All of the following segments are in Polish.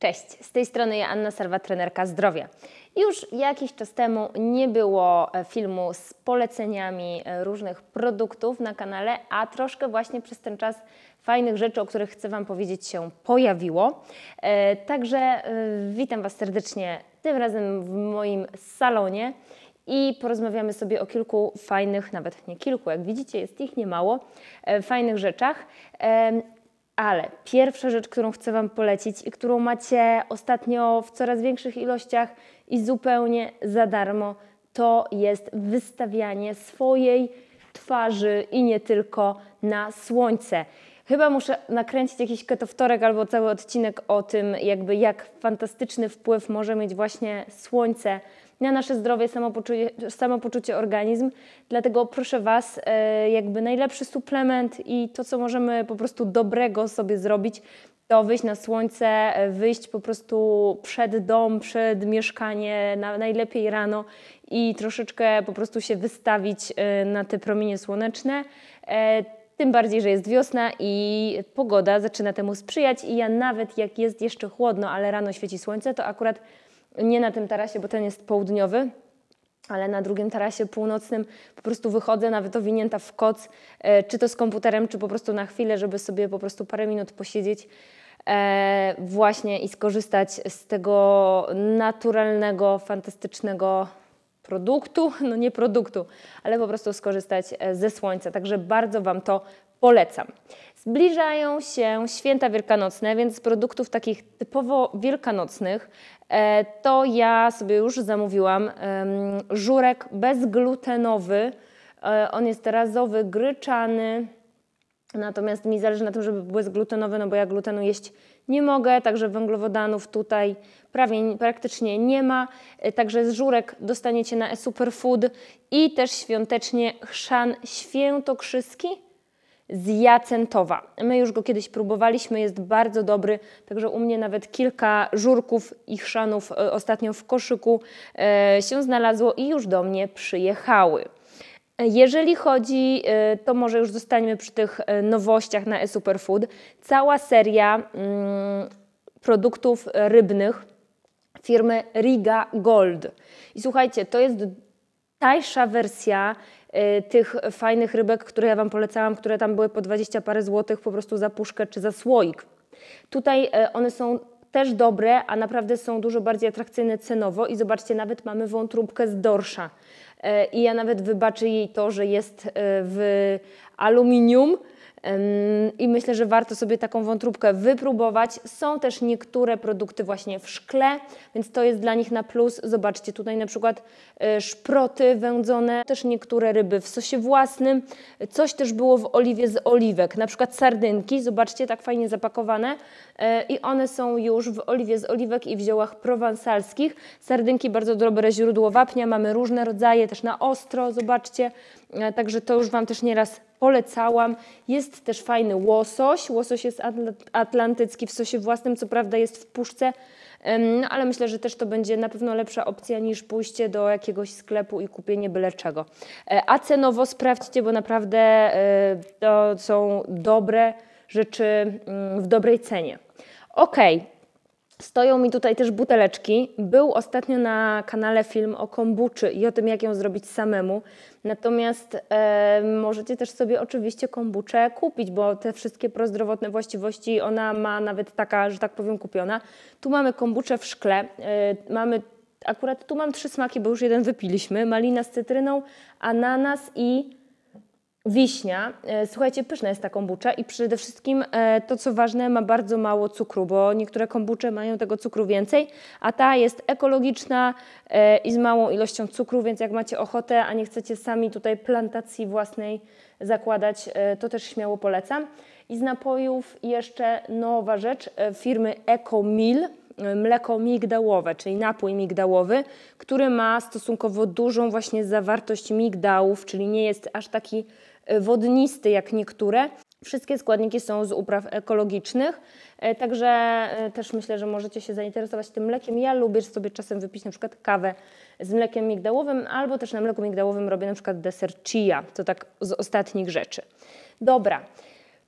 Cześć, z tej strony ja Anna Serwa, trenerka zdrowia. Już jakiś czas temu nie było e, filmu z poleceniami e, różnych produktów na kanale, a troszkę właśnie przez ten czas fajnych rzeczy, o których chcę Wam powiedzieć, się pojawiło. E, także witam Was serdecznie tym razem w moim salonie i porozmawiamy sobie o kilku fajnych, nawet nie kilku, jak widzicie, jest ich niemało, fajnych rzeczach. Ale pierwsza rzecz, którą chcę Wam polecić i którą macie ostatnio w coraz większych ilościach i zupełnie za darmo, to jest wystawianie swojej twarzy i nie tylko na słońce. Chyba muszę nakręcić jakiś ketowtorek albo cały odcinek o tym, jakby jak fantastyczny wpływ może mieć właśnie słońce na nasze zdrowie, samopoczucie, samopoczucie organizm. Dlatego proszę Was, e, jakby najlepszy suplement i to, co możemy po prostu dobrego sobie zrobić, to wyjść na słońce, e, wyjść po prostu przed dom, przed mieszkanie, na, najlepiej rano i troszeczkę po prostu się wystawić e, na te promienie słoneczne. Tym bardziej, że jest wiosna i pogoda zaczyna temu sprzyjać i ja nawet jak jest jeszcze chłodno, ale rano świeci słońce, to akurat nie na tym tarasie, bo ten jest południowy, ale na drugim tarasie północnym po prostu wychodzę nawet owinięta w koc, e, czy to z komputerem, czy po prostu na chwilę, żeby sobie po prostu parę minut posiedzieć e, właśnie i skorzystać z tego naturalnego, fantastycznego produktu, no nie produktu, ale po prostu skorzystać e, ze słońca. Także bardzo Wam to polecam. Zbliżają się święta wielkanocne, więc z produktów takich typowo wielkanocnych e, to ja sobie już zamówiłam żurek bezglutenowy. E, on jest razowy, gryczany. Natomiast mi zależy na tym, żeby był bezglutenowy, no bo ja glutenu jeść nie mogę, także węglowodanów tutaj prawie praktycznie nie ma. E, także z żurek dostaniecie na e-superfood i też świątecznie chrzan świętokrzyski z jacentowa. My już go kiedyś próbowaliśmy, jest bardzo dobry, także u mnie nawet kilka żurków i chrzanów e, ostatnio w koszyku e, się znalazło i już do mnie przyjechały. E, jeżeli chodzi, to może już zostańmy przy tych nowościach na e-superfood. Cała seria mm, produktów rybnych firmy Riga Gold. I słuchajcie, to jest tańsza wersja Y, tych fajnych rybek, które ja Wam polecałam, które tam były po 20 parę złotych po prostu za puszkę czy za słoik. Tutaj y, one są też dobre, a naprawdę są dużo bardziej atrakcyjne cenowo i zobaczcie, nawet mamy wątróbkę z dorsza. Y, I ja nawet wybaczę jej to, że jest w aluminium, i myślę, że warto sobie taką wątróbkę wypróbować. Są też niektóre produkty właśnie w szkle, więc to jest dla nich na plus. Zobaczcie tutaj na przykład e, szproty wędzone, też niektóre ryby w sosie własnym. Coś też było w oliwie z oliwek, na przykład sardynki, zobaczcie, tak fajnie zapakowane. E, I one są już w oliwie z oliwek i w ziołach prowansalskich. Sardynki bardzo dobre źródło wapnia, mamy różne rodzaje, też na ostro, zobaczcie. E, także to już Wam też nieraz polecałam. Jest też fajny łosoś. Łosoś jest atlantycki w sosie własnym, co prawda jest w puszce, no ale myślę, że też to będzie na pewno lepsza opcja niż pójście do jakiegoś sklepu i kupienie byle czego. E, a cenowo sprawdźcie, bo naprawdę e, to są dobre rzeczy mm, w dobrej cenie. Ok, Stoją mi tutaj też buteleczki. Był ostatnio na kanale film o kombuczy i o tym, jak ją zrobić samemu. Natomiast e, możecie też sobie oczywiście kombuczę kupić, bo te wszystkie prozdrowotne właściwości ona ma nawet taka, że tak powiem, kupiona. Tu mamy kombuczę w szkle. E, mamy akurat tu mam trzy smaki, bo już jeden wypiliśmy. Malina z cytryną, ananas i Wiśnia. E, słuchajcie, pyszna jest ta kombucha i przede wszystkim e, to, co ważne, ma bardzo mało cukru, bo niektóre kombucze mają tego cukru więcej, a ta jest ekologiczna e, i z małą ilością cukru, więc jak macie ochotę, a nie chcecie sami tutaj plantacji własnej zakładać, to też śmiało polecam. I z napojów jeszcze nowa rzecz firmy EcoMil mleko migdałowe, czyli napój migdałowy, który ma stosunkowo dużą właśnie zawartość migdałów, czyli nie jest aż taki E, wodnisty jak niektóre. Wszystkie składniki są z upraw ekologicznych, e, także e, też myślę, że możecie się zainteresować tym mlekiem. Ja lubię sobie czasem wypić na przykład kawę z mlekiem migdałowym, albo też na mleku migdałowym robię na przykład deser chia. To tak z ostatnich rzeczy. Dobra,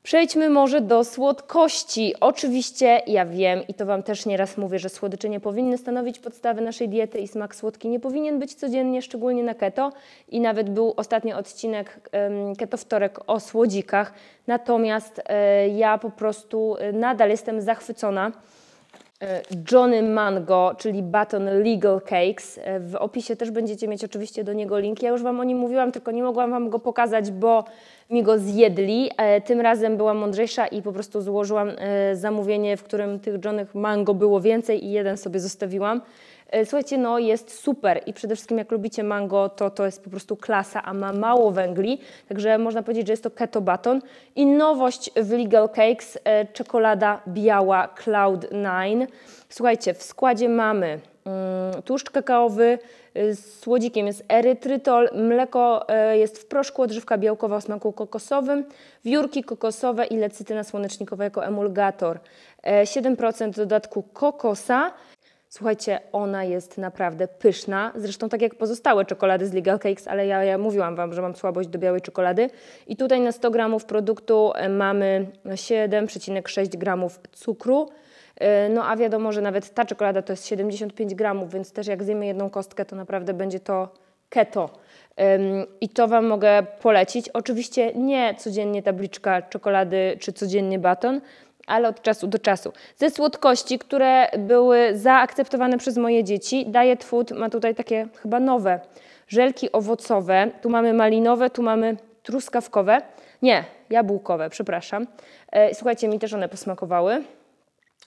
Przejdźmy może do słodkości. Oczywiście ja wiem i to Wam też nieraz mówię, że słodycze nie powinny stanowić podstawy naszej diety i smak słodki nie powinien być codziennie, szczególnie na keto. I nawet był ostatni odcinek Keto Wtorek o słodzikach. Natomiast e, ja po prostu e, nadal jestem zachwycona E, Johnny Mango, czyli Baton Legal Cakes. E, w opisie też będziecie mieć oczywiście do niego link. Ja już Wam o nim mówiłam, tylko nie mogłam Wam go pokazać, bo mi go zjedli. E, tym razem byłam mądrzejsza i po prostu złożyłam zamówienie, w którym tych Johnnych Mango było więcej i jeden sobie zostawiłam. E, słuchajcie, no jest super i przede wszystkim jak lubicie mango, to to jest po prostu klasa, a ma mało węgli, także można powiedzieć, że jest to keto baton. I nowość w Legal Cakes, e, czekolada biała Cloud 9. Słuchajcie, w składzie mamy mm, tłuszcz kakaowy, e, słodzikiem jest erytrytol, mleko jest w proszku, odżywka białkowa o smaku kokosowym, wiórki kokosowe i lecytyna słonecznikowa jako emulgator. 7% dodatku kokosa Słuchajcie, ona jest naprawdę pyszna, zresztą tak jak pozostałe czekolady z Legal Cakes, ale ja, ja mówiłam Wam, że mam słabość do białej czekolady. I tutaj na 100 gramów produktu e, mamy 7,6 gramów cukru. E, no a wiadomo, że nawet ta czekolada to jest 75 gramów, więc też jak zjemy jedną kostkę, to naprawdę będzie to keto. I to Wam mogę polecić. Oczywiście nie codziennie tabliczka czekolady czy codziennie baton, ale od czasu do czasu. Ze słodkości, które były zaakceptowane przez moje dzieci, Diet Food ma tutaj takie chyba nowe żelki owocowe. Tu mamy malinowe, tu mamy truskawkowe. Nie, jabłkowe, przepraszam. E, słuchajcie, mi też one posmakowały.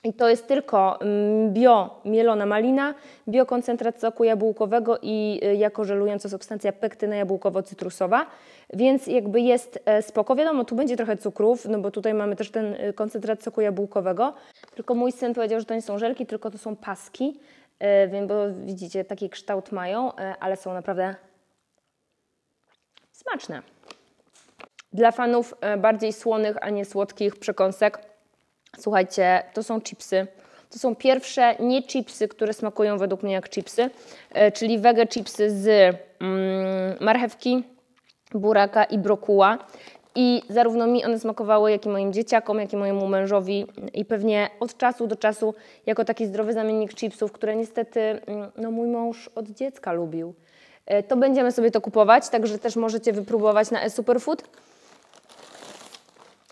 I to jest tylko mm, bio mielona malina, biokoncentrat soku jabłkowego i y, jako żelująca substancja pektyna jabłkowo-cytrusowa, więc jakby jest e, spoko. Wiadomo, tu będzie trochę cukrów, no bo tutaj mamy też ten y, koncentrat soku jabłkowego, tylko mój syn powiedział, że to nie są żelki, tylko to są paski, e, więc bo widzicie, taki kształt mają, e, ale są naprawdę smaczne. Dla fanów bardziej słonych, a nie słodkich przekąsek Słuchajcie, to są chipsy. To są pierwsze nie chipsy, które smakują według mnie jak chipsy, e, czyli wege chipsy z mm, marchewki, buraka i brokuła. I zarówno mi one smakowały, jak i moim dzieciakom, jak i mojemu mężowi. I pewnie od czasu do czasu, jako taki zdrowy zamiennik chipsów, które niestety mm, no, mój mąż od dziecka lubił. E, to będziemy sobie to kupować, także też możecie wypróbować na e-superfood.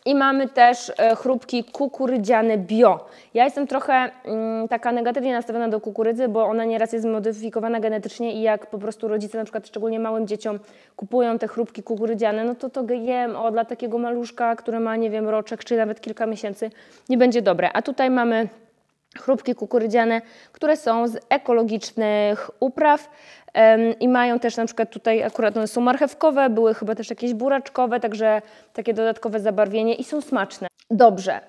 I mamy też e, chrupki kukurydziane bio. Ja jestem trochę mm, taka negatywnie nastawiona do kukurydzy, bo ona nieraz jest modyfikowana genetycznie i jak po prostu rodzice, na przykład szczególnie małym dzieciom, kupują te chrupki kukurydziane, no to to GMO dla takiego maluszka, który ma, nie wiem, roczek czy nawet kilka miesięcy, nie będzie dobre. A tutaj mamy chrupki kukurydziane, które są z ekologicznych upraw i mają też na przykład tutaj akurat one są marchewkowe, były chyba też jakieś buraczkowe, także takie dodatkowe zabarwienie i są smaczne. Dobrze,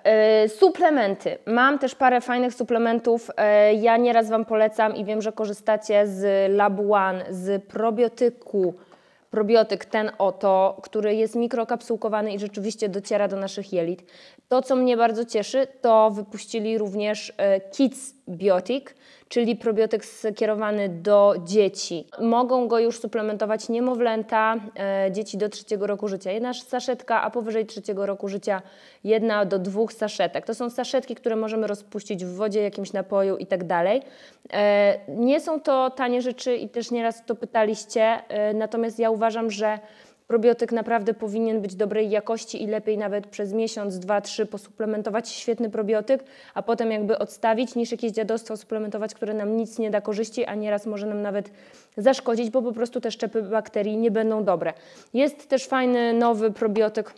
y, suplementy. Mam też parę fajnych suplementów. Y, ja nieraz Wam polecam i wiem, że korzystacie z Lab One, z probiotyku probiotyk ten oto, który jest mikrokapsułkowany i rzeczywiście dociera do naszych jelit. To, co mnie bardzo cieszy, to wypuścili również e, Kids Biotic, czyli probiotyk skierowany do dzieci. Mogą go już suplementować niemowlęta, e, dzieci do trzeciego roku życia. Jedna saszetka, a powyżej trzeciego roku życia jedna do dwóch saszetek. To są saszetki, które możemy rozpuścić w wodzie, jakimś napoju i tak dalej. E, nie są to tanie rzeczy i też nieraz to pytaliście, natomiast ja uważam, że Probiotyk naprawdę powinien być dobrej jakości i lepiej nawet przez miesiąc, dwa, trzy posuplementować świetny probiotyk, a potem jakby odstawić niż jakieś dziadostwo suplementować, które nam nic nie da korzyści, a nieraz może nam nawet zaszkodzić, bo po prostu te szczepy bakterii nie będą dobre. Jest też fajny nowy probiotyk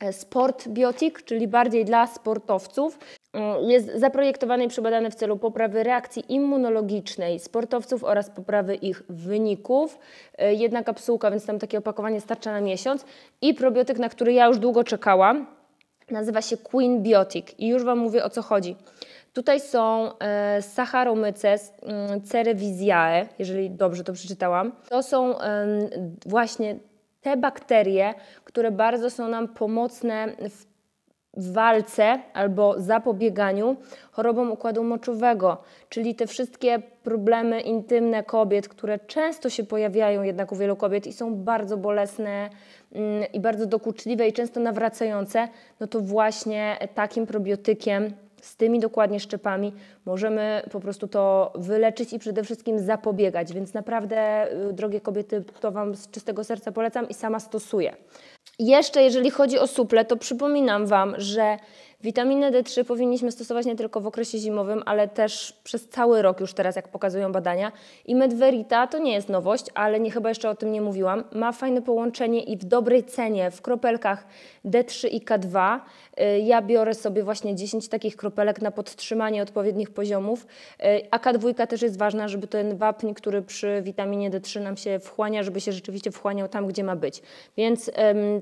e, Sport biotik, czyli bardziej dla sportowców. Mm, jest zaprojektowany i przebadany w celu poprawy reakcji immunologicznej sportowców oraz poprawy ich wyników. E, jedna kapsułka, więc tam takie opakowanie starcza na miesiąc. I probiotyk, na który ja już długo czekałam, nazywa się Queen Biotic i już Wam mówię o co chodzi. Tutaj są e, Saccharomyces mm, cerevisiae, jeżeli dobrze to przeczytałam. To są właśnie te bakterie, które bardzo są nam pomocne w walce albo zapobieganiu chorobom układu moczowego, czyli te wszystkie problemy intymne kobiet, które często się pojawiają jednak u wielu kobiet i są bardzo bolesne mm, i bardzo dokuczliwe i często nawracające, no to właśnie takim probiotykiem z tymi dokładnie szczepami możemy po prostu to wyleczyć i przede wszystkim zapobiegać. Więc naprawdę, y, drogie kobiety, to Wam z czystego serca polecam i sama stosuję. Jeszcze jeżeli chodzi o suple, to przypominam Wam, że Witaminę D3 powinniśmy stosować nie tylko w okresie zimowym, ale też przez cały rok już teraz, jak pokazują badania. I medverita to nie jest nowość, ale nie chyba jeszcze o tym nie mówiłam. Ma fajne połączenie i w dobrej cenie w kropelkach D3 i K2. Y, ja biorę sobie właśnie 10 takich kropelek na podtrzymanie odpowiednich poziomów. Y, a K2 też jest ważna, żeby ten wapń, który przy witaminie D3 nam się wchłania, żeby się rzeczywiście wchłaniał tam, gdzie ma być. Więc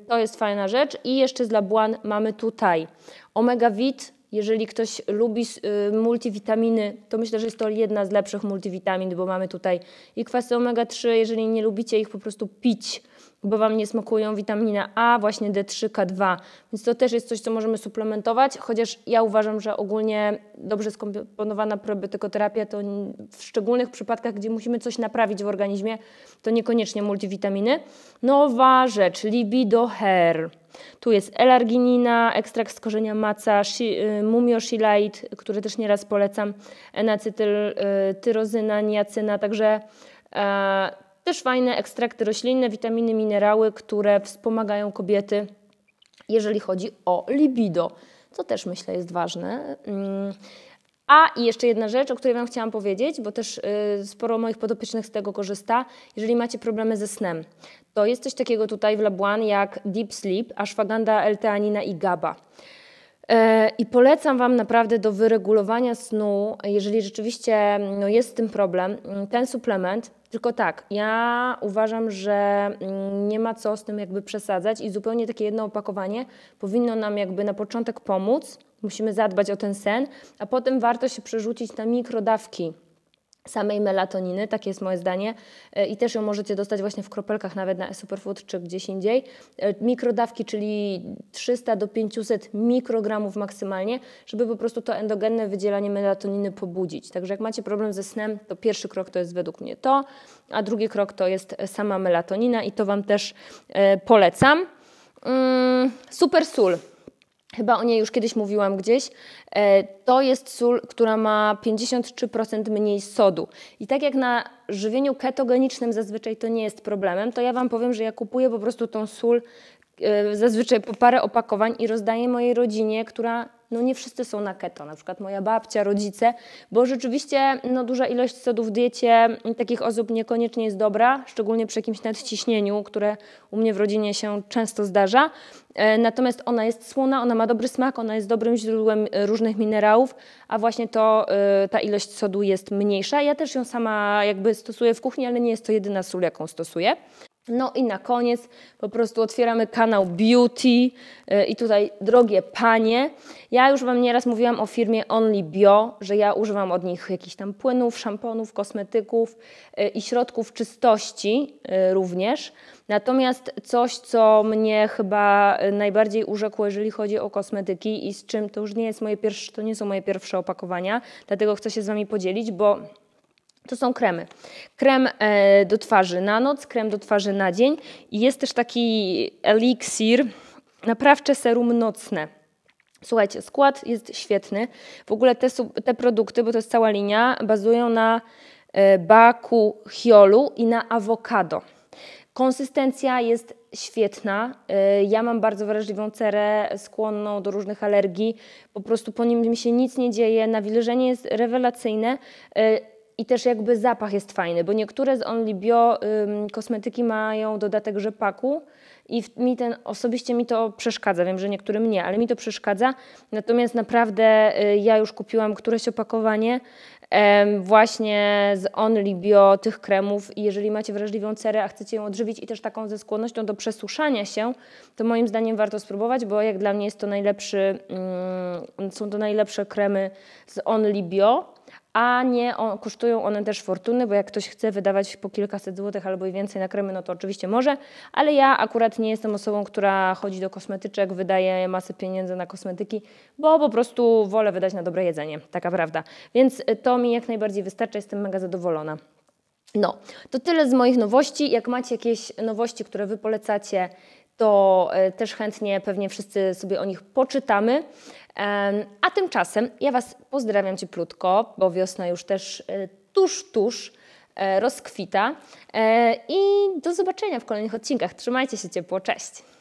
to jest fajna rzecz. I jeszcze z Labuan mamy tutaj Omega Wit, jeżeli ktoś lubi y, multivitaminy, to myślę, że jest to jedna z lepszych multivitamin, bo mamy tutaj i kwasy omega-3, jeżeli nie lubicie ich po prostu pić, bo Wam nie smakują witamina A, właśnie D3, K2. Więc to też jest coś, co możemy suplementować, chociaż ja uważam, że ogólnie dobrze skomponowana probiotykoterapia to w szczególnych przypadkach, gdzie musimy coś naprawić w organizmie, to niekoniecznie multivitaminy. Nowa rzecz, libido hair. Tu jest elarginina, ekstrakt z korzenia maca, shi, y, mumioshilait, który też nieraz polecam, enacetyl, tyrozyna, niacyna, także e, też fajne ekstrakty roślinne, witaminy, minerały, które wspomagają kobiety, jeżeli chodzi o libido, co też myślę jest ważne. Mm, a i jeszcze jedna rzecz, o której Wam chciałam powiedzieć, bo też y, sporo moich podopiecznych z tego korzysta. Jeżeli macie problemy ze snem, to jest coś takiego tutaj w Labuan jak Deep Sleep, ashwagandha, L-teanina i GABA. E, I polecam Wam naprawdę do wyregulowania snu, jeżeli rzeczywiście no, jest z tym problem, ten suplement tylko tak, ja uważam, że mm, nie ma co z tym jakby przesadzać i zupełnie takie jedno opakowanie powinno nam jakby na początek pomóc, musimy zadbać o ten sen, a potem warto się przerzucić na mikrodawki samej melatoniny, takie jest moje zdanie, e, i też ją możecie dostać właśnie w kropelkach nawet na Superfood czy gdzieś indziej. E, mikrodawki, czyli 300 do 500 mikrogramów maksymalnie, żeby po prostu to endogenne wydzielanie melatoniny pobudzić. Także jak macie problem ze snem, to pierwszy krok to jest według mnie to, a drugi krok to jest sama melatonina i to Wam też e, polecam. Mm, super sól. Chyba o niej już kiedyś mówiłam gdzieś. E, to jest sól, która ma 53% mniej sodu. I tak jak na żywieniu ketogenicznym zazwyczaj to nie jest problemem, to ja Wam powiem, że ja kupuję po prostu tą sól e, zazwyczaj po parę opakowań i rozdaję mojej rodzinie, która no nie wszyscy są na keto, na przykład moja babcia, rodzice, bo rzeczywiście no, duża ilość sodu w diecie takich osób niekoniecznie jest dobra, szczególnie przy jakimś nadciśnieniu, które u mnie w rodzinie się często zdarza. E, natomiast ona jest słona, ona ma dobry smak, ona jest dobrym źródłem e, różnych minerałów, a właśnie to e, ta ilość sodu jest mniejsza. Ja też ją sama jakby stosuję w kuchni, ale nie jest to jedyna sól, jaką stosuję. No i na koniec po prostu otwieramy kanał Beauty y, i tutaj drogie panie. Ja już Wam nieraz mówiłam o firmie Only Bio, że ja używam od nich jakichś tam płynów, szamponów, kosmetyków y, i środków czystości y, również. Natomiast coś, co mnie chyba najbardziej urzekło, jeżeli chodzi o kosmetyki i z czym to już nie, jest moje pierwsze, to nie są moje pierwsze opakowania, dlatego chcę się z Wami podzielić, bo to są kremy. Krem e, do twarzy na noc, krem do twarzy na dzień i jest też taki eliksir, naprawcze serum nocne. Słuchajcie, skład jest świetny. W ogóle te, te produkty, bo to jest cała linia, bazują na e, baku chiolu i na awokado. Konsystencja jest świetna. E, ja mam bardzo wrażliwą cerę, skłonną do różnych alergii. Po prostu po nim mi się nic nie dzieje. Nawilżenie jest rewelacyjne i też jakby zapach jest fajny, bo niektóre z Only Bio ym, kosmetyki mają dodatek rzepaku i w, mi ten, osobiście mi to przeszkadza, wiem, że niektórym nie, ale mi to przeszkadza, natomiast naprawdę y, ja już kupiłam któreś opakowanie ym, właśnie z Only Bio tych kremów i jeżeli macie wrażliwą cerę, a chcecie ją odżywić i też taką ze skłonnością do przesuszania się, to moim zdaniem warto spróbować, bo jak dla mnie jest to najlepszy, ym, mm, są to najlepsze kremy z Only Bio, a nie on, kosztują one też fortuny, bo jak ktoś chce wydawać po kilkaset złotych albo i więcej na kremy, no to oczywiście może, ale ja akurat nie jestem osobą, która chodzi do kosmetyczek, wydaje masę pieniędzy na kosmetyki, bo po prostu wolę wydać na dobre jedzenie, taka prawda. Więc y, to mi jak najbardziej wystarcza, jestem mega zadowolona. No, to tyle z moich nowości. Jak macie jakieś nowości, które Wy polecacie, to y, też chętnie pewnie wszyscy sobie o nich poczytamy. A tymczasem ja Was pozdrawiam cieplutko, bo wiosna już też e, tuż, tuż e, rozkwita. E, I do zobaczenia w kolejnych odcinkach. Trzymajcie się ciepło, cześć!